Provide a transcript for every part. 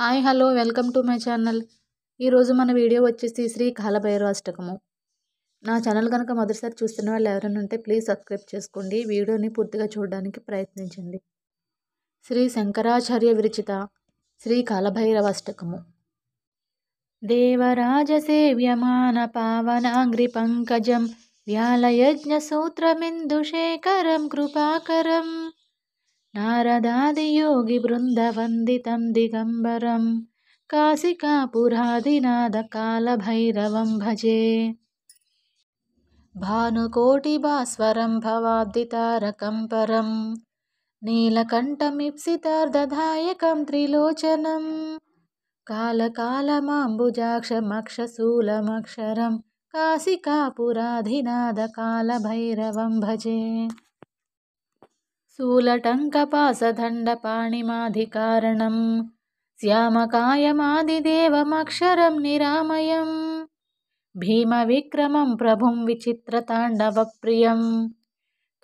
hi hello welcome to my channel ఈరోజు మన video వచ్చేసి శ్రీ అష్టకము నా ఛానల్ కనుక మొదటిసారి చూస్తున్న వాళ్ళు ఎవరైనా ఉంటే ప్లీజ్ సబ్స్క్రైబ్ చేసుకోండి వీడియోని పూర్తిగా చూడడానికి ప్రయత్నించండి శ్రీ శంకరాచార్య విరచిత శ్రీ అష్టకము దేవరాజ సేవ్యమాన పావనాంగ్రి పంకజం వ్యాలయజ్ఞ సూత్రమిందుశేఖరం కృపాకరం నారదాదియోగి బృందవందితం దిగంబరం కాళభైరవం భజే భానుకోటిభాస్వరం భవాబ్దితారకం పరం నీలకంఠమిప్సితార్ధదాయకం త్రిలోచనం కాలకాలమాంబుజాక్షమక్షశూలమక్షరం కాళభైరవం భజే स्थूलटङ्कपासदण्डपाणिमाधिकारणं श्यामकायमादिदेवमक्षरं निरामयं भीमविक्रमं प्रभुं विचित्रताण्डवप्रियं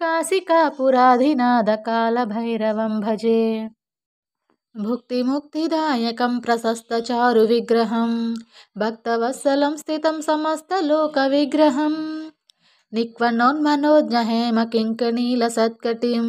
काशिकापुराधिनादकालभैरवं भजे भुक्तिमुक्तिदायकं प्रशस्तचारुविग्रहं भक्तवत्सलं स्थितं हेम निक्वनोन्मनोज्ञहेम किङ्कणीलसत्कटिं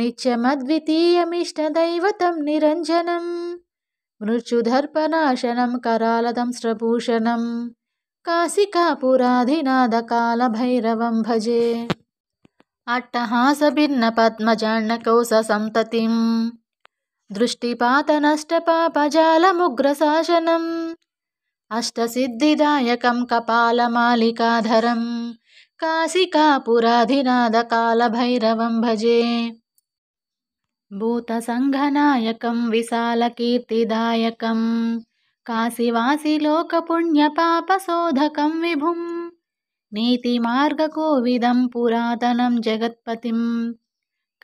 నిత్యమద్వితీయమిష్టదైవతం నిరంజనం మృత్యుధర్పనాశనం కరాలదం స్రభూషణం కాశికాపురాధినాథకాలభైరవం భజే అట్టహాస భిన్న పద్మజాణకౌస సంతతిం దృష్టిపాతనష్టపాపజాలముగ్రశాసనం అష్టసిద్ధిదాయకం కపాలమాలికాధరం కాశికాపురాధినాథకాలభైరవం భజే भूतसङ्घनायकं विशालकीर्तिदायकं काशीवासिलोकपुण्यपापशोधकं विभुं नीतिमार्गकोविदं पुरातनं जगत्पतिं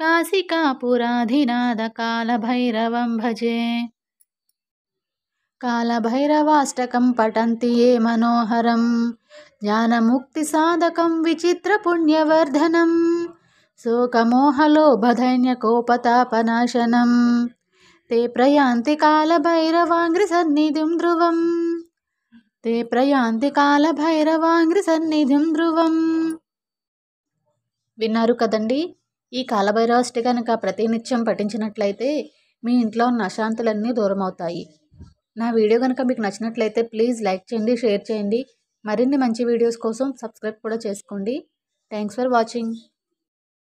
काशिका भजे कालभैरवाष्टकं पटन्ति ये मनोहरं ज्ञानमुक्तिसाधकं विचित्रपुण्यवर्धनम् తే ప్రయాంతి प्रयान्ति कालभैरवाङ्घ्रिसन्निधिं ధ్రువం తే ప్రయాంతి కాలభైరవాంగ్రి సన్నిధిం ధ్రువం విన్నారు కదండి ఈ కాలభైరవష్టి కనుక ప్రతినిత్యం పఠించినట్లయితే మీ ఇంట్లో ఉన్న అశాంతులన్నీ దూరం అవుతాయి నా వీడియో కనుక మీకు నచ్చినట్లయితే ప్లీజ్ లైక్ చేయండి షేర్ చేయండి మరిన్ని మంచి వీడియోస్ కోసం సబ్స్క్రైబ్ కూడా చేసుకోండి థ్యాంక్స్ ఫర్ వాచింగ్